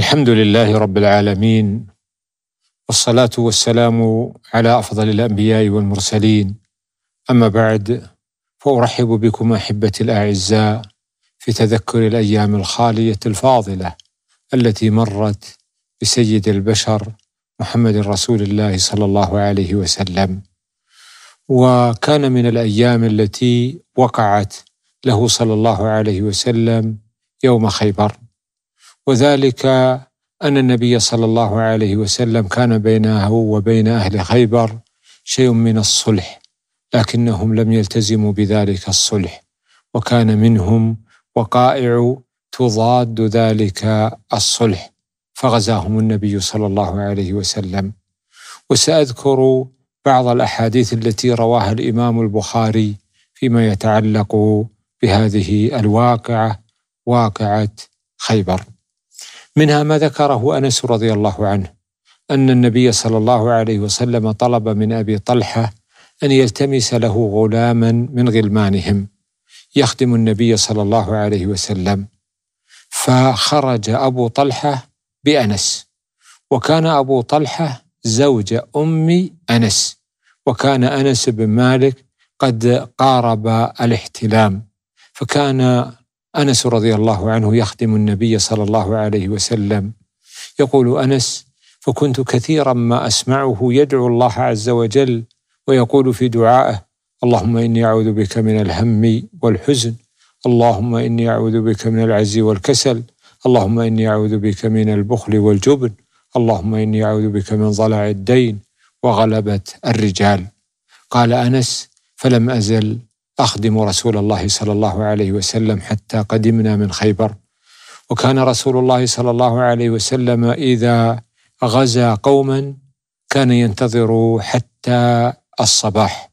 الحمد لله رب العالمين والصلاة والسلام على أفضل الأنبياء والمرسلين أما بعد فأرحب بكم أحبتي الأعزاء في تذكر الأيام الخالية الفاضلة التي مرت بسيد البشر محمد رسول الله صلى الله عليه وسلم وكان من الأيام التي وقعت له صلى الله عليه وسلم يوم خيبر وذلك أن النبي صلى الله عليه وسلم كان بينه وبين أهل خيبر شيء من الصلح لكنهم لم يلتزموا بذلك الصلح وكان منهم وقائع تضاد ذلك الصلح فغزاهم النبي صلى الله عليه وسلم وساذكر بعض الاحاديث التي رواها الامام البخاري فيما يتعلق بهذه الواقعه واقعه خيبر منها ما ذكره انس رضي الله عنه ان النبي صلى الله عليه وسلم طلب من ابي طلحه ان يلتمس له غلاما من غلمانهم يخدم النبي صلى الله عليه وسلم فخرج ابو طلحه بانس وكان ابو طلحه زوج ام انس وكان انس بن مالك قد قارب الاحتلام فكان أنس رضي الله عنه يخدم النبي صلى الله عليه وسلم يقول أنس فكنت كثيرا ما أسمعه يدعو الله عز وجل ويقول في دعائه اللهم إني أعوذ بك من الهم والحزن اللهم إني أعوذ بك من العز والكسل اللهم إني أعوذ بك من البخل والجبن اللهم إني أعوذ بك من ضلع الدين وغلبة الرجال قال أنس فلم أزل أخدم رسول الله صلى الله عليه وسلم حتى قدمنا من خيبر وكان رسول الله صلى الله عليه وسلم إذا غزا قوما كان ينتظر حتى الصباح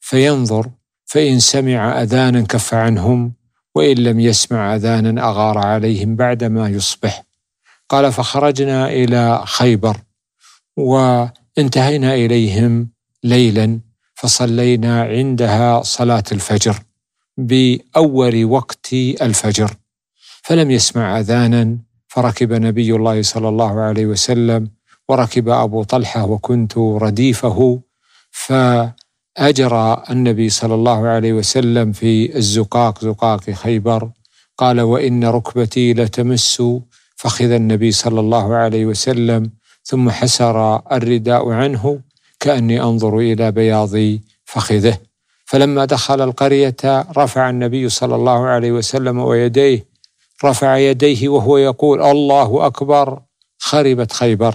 فينظر فإن سمع أذانا كف عنهم وإن لم يسمع أذانا أغار عليهم بعدما يصبح قال فخرجنا إلى خيبر وانتهينا إليهم ليلا فصلينا عندها صلاة الفجر بأول وقت الفجر فلم يسمع أذانا فركب نبي الله صلى الله عليه وسلم وركب أبو طلحة وكنت رديفه فأجرى النبي صلى الله عليه وسلم في الزقاق زقاق خيبر قال وإن ركبتي لتمس فخذ النبي صلى الله عليه وسلم ثم حسر الرداء عنه كأني أنظر إلى بياض فخذه فلما دخل القرية رفع النبي صلى الله عليه وسلم ويديه رفع يديه وهو يقول الله أكبر خربت خيبر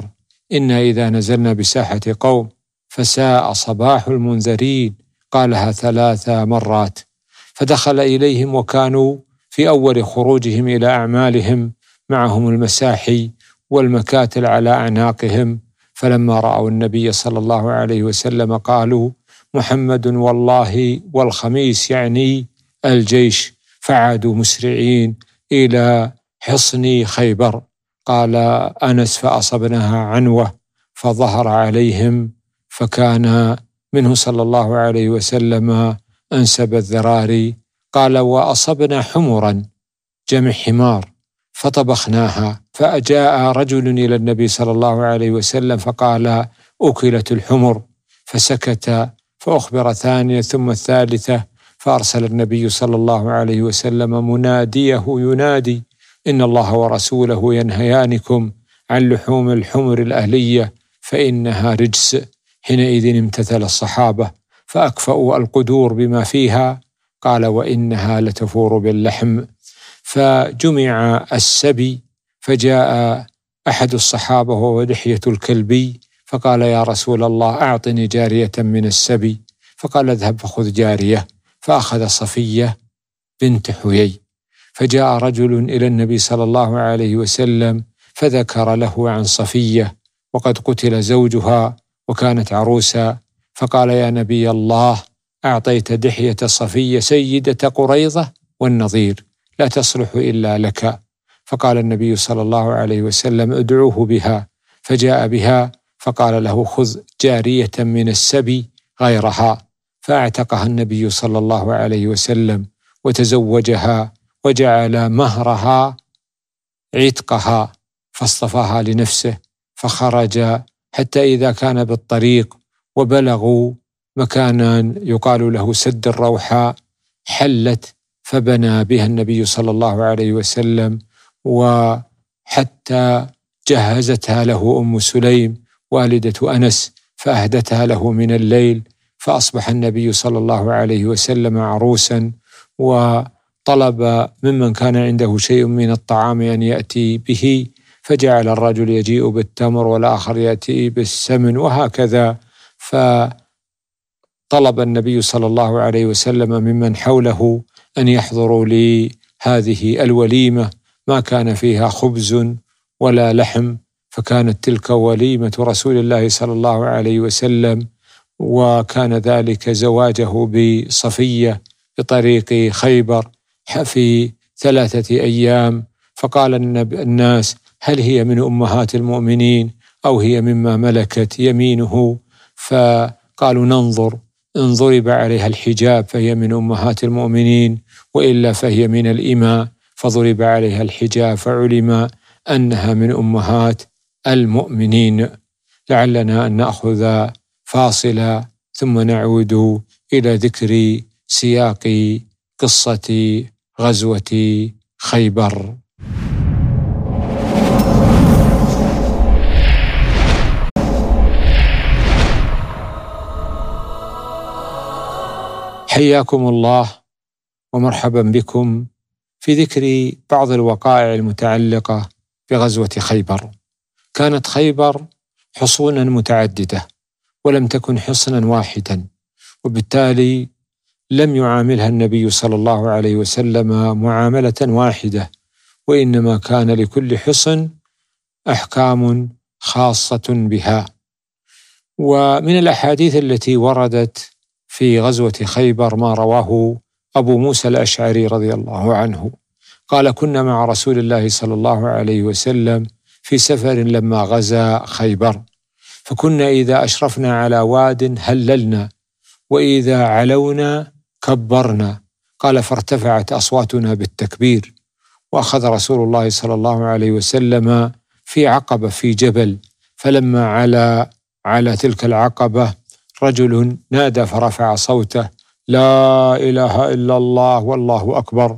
إنا إذا نزلنا بساحة قوم فساء صباح المنذرين قالها ثلاث مرات فدخل إليهم وكانوا في أول خروجهم إلى أعمالهم معهم المساحي والمكاتل على أعناقهم فلما راوا النبي صلى الله عليه وسلم قالوا محمد والله والخميس يعني الجيش فعادوا مسرعين الى حصن خيبر قال انس فاصبناها عنوه فظهر عليهم فكان منه صلى الله عليه وسلم انسب الذراري قال واصبنا حمرا جمع حمار فطبخناها فأجاء رجل إلى النبي صلى الله عليه وسلم فقال أكلت الحمر فسكت فأخبر ثانية ثم الثالثة فأرسل النبي صلى الله عليه وسلم مناديه ينادي إن الله ورسوله ينهيانكم عن لحوم الحمر الأهلية فإنها رجس حينئذ امتثل الصحابة فأكفأوا القدور بما فيها قال وإنها لتفور باللحم فجمع السبي فجاء احد الصحابه وهو لحيه الكلبي فقال يا رسول الله اعطني جاريه من السبي فقال اذهب فخذ جاريه فاخذ صفيه بنت حيي فجاء رجل الى النبي صلى الله عليه وسلم فذكر له عن صفيه وقد قتل زوجها وكانت عروسا فقال يا نبي الله اعطيت دحيه صفيه سيده قريظه والنظير لا تصلح إلا لك فقال النبي صلى الله عليه وسلم ادعوه بها فجاء بها فقال له خذ جارية من السبي غيرها فاعتقها النبي صلى الله عليه وسلم وتزوجها وجعل مهرها عتقها فاصطفاها لنفسه فخرج حتى إذا كان بالطريق وبلغوا مكانا يقال له سد الروحاء حلت فبنى بها النبي صلى الله عليه وسلم وحتى جهزتها له ام سليم والده انس فاهدتها له من الليل فاصبح النبي صلى الله عليه وسلم عروسا وطلب ممن كان عنده شيء من الطعام ان ياتي به فجعل الرجل يجيء بالتمر والاخر ياتي بالسمن وهكذا فطلب النبي صلى الله عليه وسلم ممن حوله ان يحضروا لي هذه الوليمه ما كان فيها خبز ولا لحم فكانت تلك وليمه رسول الله صلى الله عليه وسلم وكان ذلك زواجه بصفيه بطريق خيبر في ثلاثه ايام فقال الناس هل هي من امهات المؤمنين او هي مما ملكت يمينه فقالوا ننظر إن ضرب عليها الحجاب فهي من أمهات المؤمنين وإلا فهي من الإماء فضرب عليها الحجاب فعلم أنها من أمهات المؤمنين لعلنا أن نأخذ فاصلة ثم نعود إلى ذكر سياق قصة غزوة خيبر حياكم الله ومرحبا بكم في ذكر بعض الوقائع المتعلقه بغزوه خيبر. كانت خيبر حصونا متعدده ولم تكن حصنا واحدا وبالتالي لم يعاملها النبي صلى الله عليه وسلم معامله واحده وانما كان لكل حصن احكام خاصه بها. ومن الاحاديث التي وردت في غزوة خيبر ما رواه أبو موسى الأشعري رضي الله عنه قال كنا مع رسول الله صلى الله عليه وسلم في سفر لما غزا خيبر فكنا إذا أشرفنا على واد هللنا وإذا علونا كبرنا قال فارتفعت أصواتنا بالتكبير وأخذ رسول الله صلى الله عليه وسلم في عقبة في جبل فلما على على تلك العقبة رجل نادى فرفع صوته لا اله الا الله والله اكبر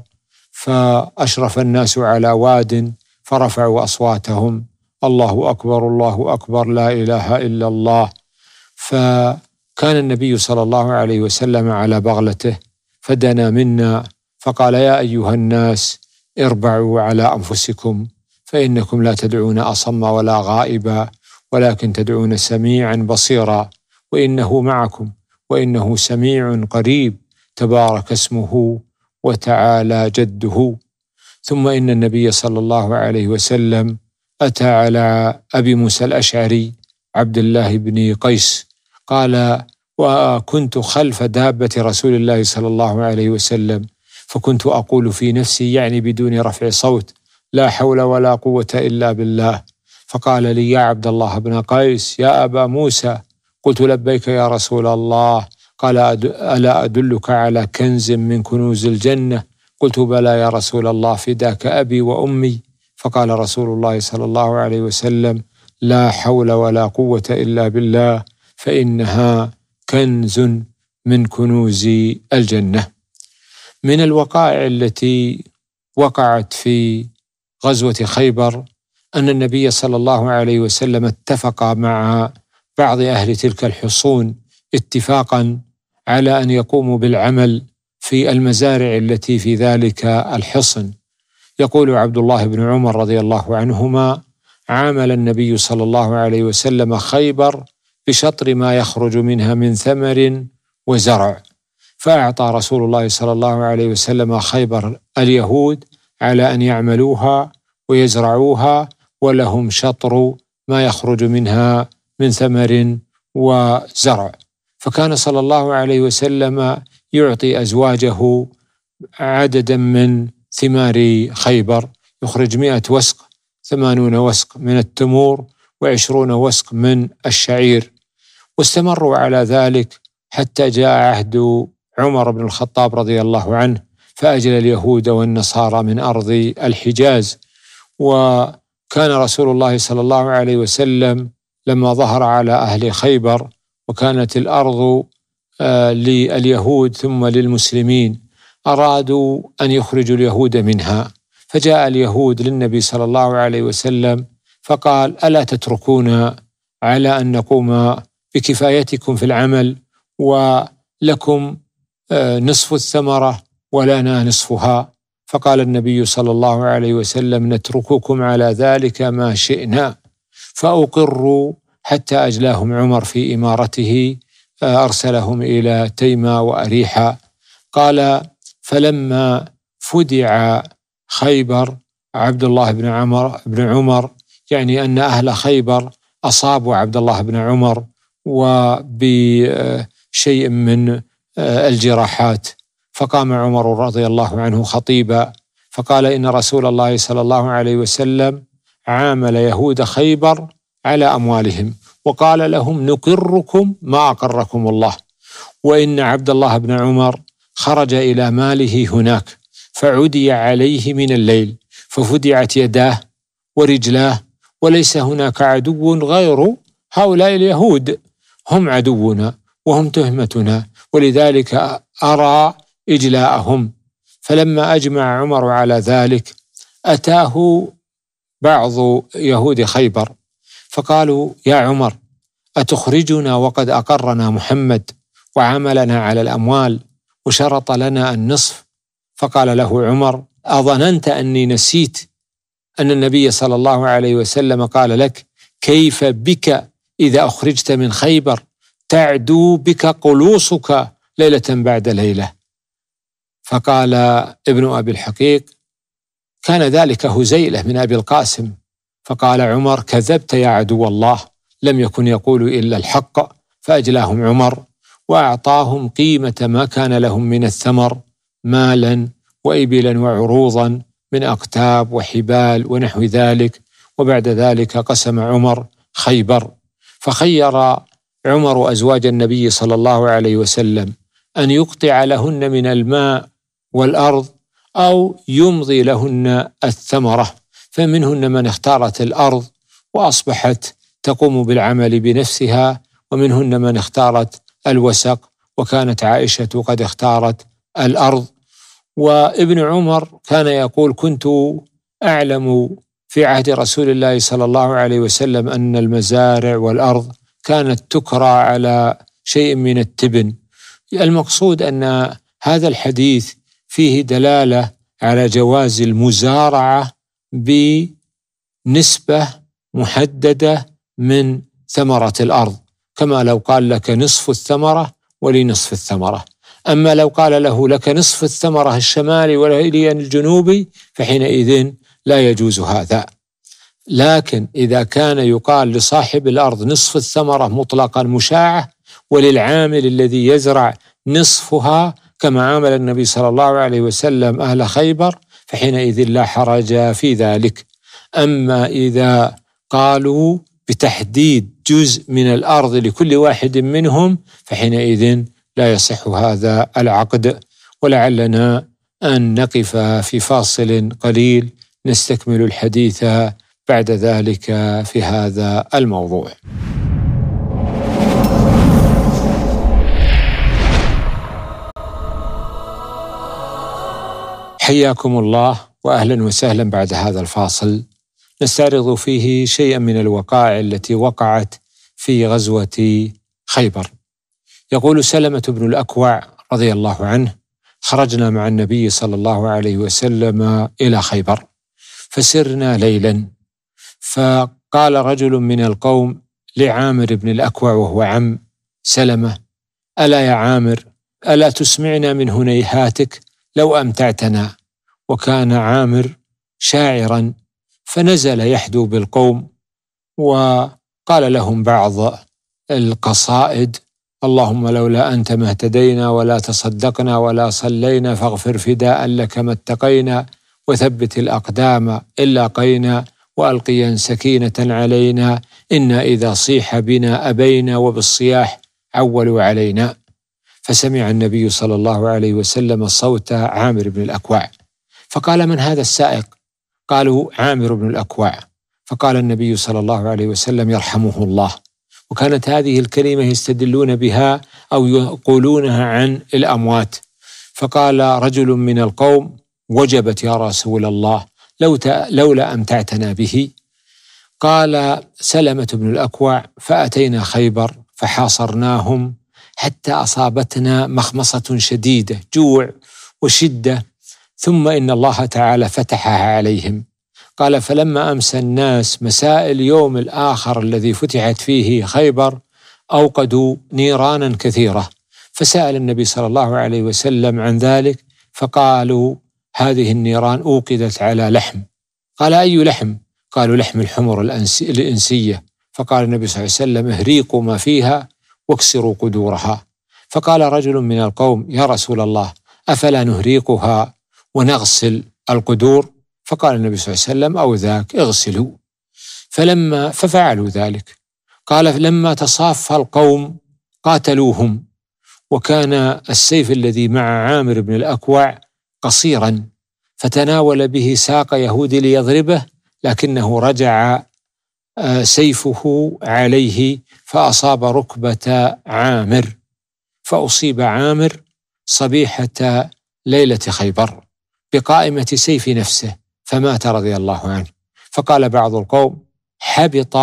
فاشرف الناس على واد فرفعوا اصواتهم الله اكبر الله اكبر لا اله الا الله فكان النبي صلى الله عليه وسلم على بغلته فدنا منا فقال يا ايها الناس اربعوا على انفسكم فانكم لا تدعون اصم ولا غائبا ولكن تدعون سميعا بصيرا وانه معكم وانه سميع قريب تبارك اسمه وتعالى جده ثم ان النبي صلى الله عليه وسلم اتى على ابي موسى الاشعري عبد الله بن قيس قال وكنت خلف دابه رسول الله صلى الله عليه وسلم فكنت اقول في نفسي يعني بدون رفع صوت لا حول ولا قوه الا بالله فقال لي يا عبد الله بن قيس يا ابا موسى قلت لبيك يا رسول الله قال ألا أدلك على كنز من كنوز الجنة قلت بلى يا رسول الله فداك أبي وأمي فقال رسول الله صلى الله عليه وسلم لا حول ولا قوة إلا بالله فإنها كنز من كنوز الجنة من الوقائع التي وقعت في غزوة خيبر أن النبي صلى الله عليه وسلم اتفق مع بعض اهل تلك الحصون اتفاقا على ان يقوموا بالعمل في المزارع التي في ذلك الحصن يقول عبد الله بن عمر رضي الله عنهما عامل النبي صلى الله عليه وسلم خيبر بشطر ما يخرج منها من ثمر وزرع فأعطى رسول الله صلى الله عليه وسلم خيبر اليهود على أن يعملوها ويزرعوها ولهم شطر ما يخرج منها من ثمر وزرع فكان صلى الله عليه وسلم يعطي أزواجه عددا من ثمار خيبر يخرج مئة وسق ثمانون وسق من التمور وعشرون وسق من الشعير واستمروا على ذلك حتى جاء عهد عمر بن الخطاب رضي الله عنه فأجل اليهود والنصارى من أرض الحجاز وكان رسول الله صلى الله عليه وسلم لما ظهر على أهل خيبر وكانت الأرض آه، لليهود ثم للمسلمين أرادوا أن يخرجوا اليهود منها فجاء اليهود للنبي صلى الله عليه وسلم فقال ألا تتركونا على أن نقوم بكفايتكم في العمل ولكم آه، نصف الثمرة ولنا نصفها فقال النبي صلى الله عليه وسلم نترككم على ذلك ما شئنا فأقروا حتى أجلاهم عمر في إمارته أرسلهم إلى تيمة وأريحة قال فلما فدع خيبر عبد الله بن عمر بن عمر يعني أن أهل خيبر أصابوا عبد الله بن عمر وبشيء من آه، الجراحات فقام عمر رضي الله عنه خطيبا فقال إن رسول الله صلى الله عليه وسلم عامل يهود خيبر على أموالهم وقال لهم نقركم ما أقركم الله وإن عبد الله بن عمر خرج إلى ماله هناك فعدي عليه من الليل ففدعت يداه ورجلاه وليس هناك عدو غير هؤلاء اليهود هم عدونا وهم تهمتنا ولذلك أرى إجلاءهم فلما أجمع عمر على ذلك أتاه بعض يهود خيبر فقالوا يا عمر أتخرجنا وقد أقرنا محمد وعملنا على الأموال وشرط لنا النصف فقال له عمر أظننت أني نسيت أن النبي صلى الله عليه وسلم قال لك كيف بك إذا أخرجت من خيبر تعدو بك قلوصك ليلة بعد ليلة فقال ابن أبي الحقيق كان ذلك هزيله من ابي القاسم فقال عمر كذبت يا عدو الله لم يكن يقول الا الحق فاجلاهم عمر واعطاهم قيمه ما كان لهم من الثمر مالا وابلا وعروضا من اقتاب وحبال ونحو ذلك وبعد ذلك قسم عمر خيبر فخير عمر ازواج النبي صلى الله عليه وسلم ان يقطع لهن من الماء والارض أو يمضي لهن الثمرة فمنهن من اختارت الأرض وأصبحت تقوم بالعمل بنفسها ومنهن من اختارت الوسق وكانت عائشة قد اختارت الأرض وابن عمر كان يقول كنت أعلم في عهد رسول الله صلى الله عليه وسلم أن المزارع والأرض كانت تكرى على شيء من التبن المقصود أن هذا الحديث فيه دلاله على جواز المزارعه بنسبه محدده من ثمره الارض كما لو قال لك نصف الثمره ولي نصف الثمره اما لو قال له لك نصف الثمره الشمالي ولي الجنوبي فحينئذ لا يجوز هذا لكن إذا كان يقال لصاحب الأرض نصف الثمرة مطلقا مشاعة وللعامل الذي يزرع نصفها كما عامل النبي صلى الله عليه وسلم أهل خيبر فحينئذ لا حرج في ذلك أما إذا قالوا بتحديد جزء من الأرض لكل واحد منهم فحينئذ لا يصح هذا العقد ولعلنا أن نقف في فاصل قليل نستكمل الحديث بعد ذلك في هذا الموضوع حياكم الله واهلا وسهلا بعد هذا الفاصل نستعرض فيه شيئا من الوقائع التي وقعت في غزوه خيبر. يقول سلمه بن الاكوع رضي الله عنه: خرجنا مع النبي صلى الله عليه وسلم الى خيبر فسرنا ليلا فقال رجل من القوم لعامر بن الاكوع وهو عم سلمه: الا يا عامر الا تسمعنا من هنيهاتك لو أمتعتنا وكان عامر شاعرا فنزل يحدو بالقوم وقال لهم بعض القصائد اللهم لولا أنت ما اهتدينا ولا تصدقنا ولا صلينا فاغفر فداء لك ما اتقينا وثبت الأقدام إلا قينا وألقيا سكينة علينا إنا إذا صيح بنا أبينا وبالصياح عولوا علينا فسمع النبي صلى الله عليه وسلم صوت عامر بن الاكوع فقال من هذا السائق؟ قالوا عامر بن الاكوع فقال النبي صلى الله عليه وسلم يرحمه الله وكانت هذه الكلمه يستدلون بها او يقولونها عن الاموات فقال رجل من القوم وجبت يا رسول الله لو لولا امتعتنا به قال سلمه بن الاكوع فاتينا خيبر فحاصرناهم حتى اصابتنا مخمصه شديده جوع وشده ثم ان الله تعالى فتحها عليهم قال فلما امسى الناس مساء اليوم الاخر الذي فتحت فيه خيبر اوقدوا نيرانا كثيره فسال النبي صلى الله عليه وسلم عن ذلك فقالوا هذه النيران اوقدت على لحم قال اي لحم؟ قالوا لحم الحمر الانسيه فقال النبي صلى الله عليه وسلم اهريقوا ما فيها واكسروا قدورها فقال رجل من القوم يا رسول الله افلا نهريقها ونغسل القدور فقال النبي صلى الله عليه وسلم او ذاك اغسلوا فلما ففعلوا ذلك قال لما تصاف القوم قاتلوهم وكان السيف الذي مع عامر بن الاكوع قصيرا فتناول به ساق يهودي ليضربه لكنه رجع آه، سيفه عليه فأصاب ركبة عامر فأصيب عامر صبيحة ليلة خيبر بقائمة سيف نفسه فمات رضي الله عنه فقال بعض القوم حبط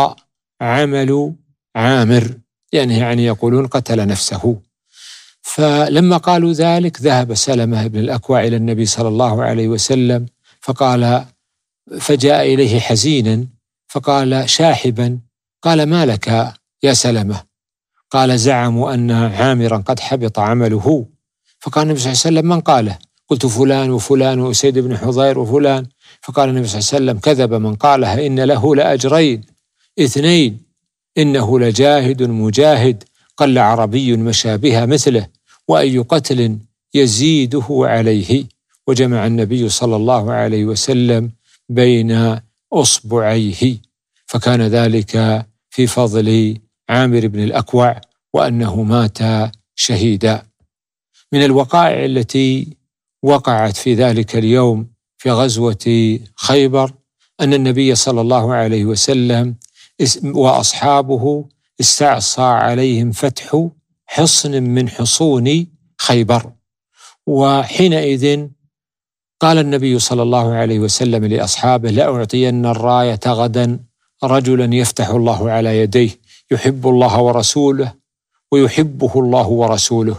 عمل عامر يعني يعني يقولون قتل نفسه فلما قالوا ذلك ذهب سلمة بن الأكوع إلى النبي صلى الله عليه وسلم فقال فجاء إليه حزينا فقال شاحبا قال ما لك يا سلمة قال زعموا أن عامرا قد حبط عمله فقال النبي صلى الله عليه وسلم من قاله قلت فلان وفلان وأسيد بن حضير وفلان فقال النبي صلى الله عليه وسلم كذب من قالها إن له لأجرين اثنين إنه لجاهد مجاهد قل عربي مشابه مثله وأي قتل يزيده عليه وجمع النبي صلى الله عليه وسلم بين اصبعيه فكان ذلك في فضل عامر بن الاكوع وانه مات شهيدا من الوقائع التي وقعت في ذلك اليوم في غزوه خيبر ان النبي صلى الله عليه وسلم واصحابه استعصى عليهم فتح حصن من حصون خيبر وحينئذ قال النبي صلى الله عليه وسلم لاصحابه لاعطين الرايه غدا رجلا يفتح الله على يديه يحب الله ورسوله ويحبه الله ورسوله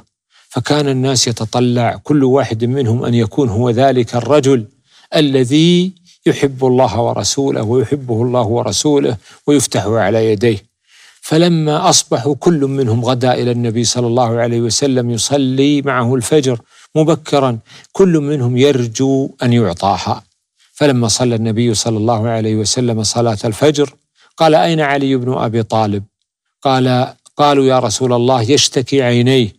فكان الناس يتطلع كل واحد منهم ان يكون هو ذلك الرجل الذي يحب الله ورسوله ويحبه الله ورسوله ويفتح على يديه فلما اصبحوا كل منهم غدا الى النبي صلى الله عليه وسلم يصلي معه الفجر مبكرا كل منهم يرجو ان يعطاها فلما صلى النبي صلى الله عليه وسلم صلاه الفجر قال اين علي بن ابي طالب قال قالوا يا رسول الله يشتكي عينيه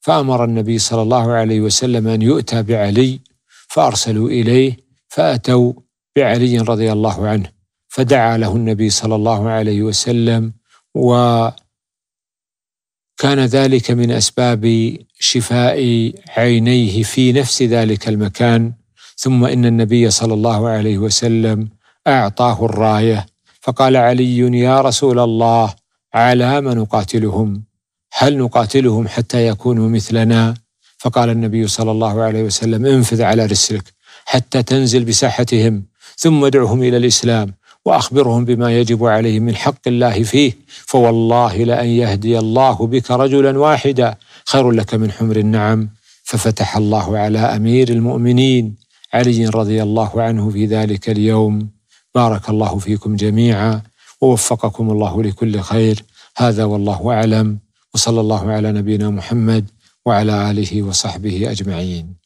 فامر النبي صلى الله عليه وسلم ان يؤتى بعلي فارسلوا اليه فاتوا بعلي رضي الله عنه فدعا له النبي صلى الله عليه وسلم وكان ذلك من اسباب شفاء عينيه في نفس ذلك المكان ثم ان النبي صلى الله عليه وسلم اعطاه الرايه فقال علي يا رسول الله على ما نقاتلهم هل نقاتلهم حتى يكونوا مثلنا فقال النبي صلى الله عليه وسلم انفذ على رسلك حتى تنزل بساحتهم ثم ادعهم الى الاسلام واخبرهم بما يجب عليهم من حق الله فيه فوالله لان يهدي الله بك رجلا واحدا خير لك من حمر النعم ففتح الله على امير المؤمنين علي رضي الله عنه في ذلك اليوم بارك الله فيكم جميعا ووفقكم الله لكل خير هذا والله أعلم وصلى الله على نبينا محمد وعلى آله وصحبه أجمعين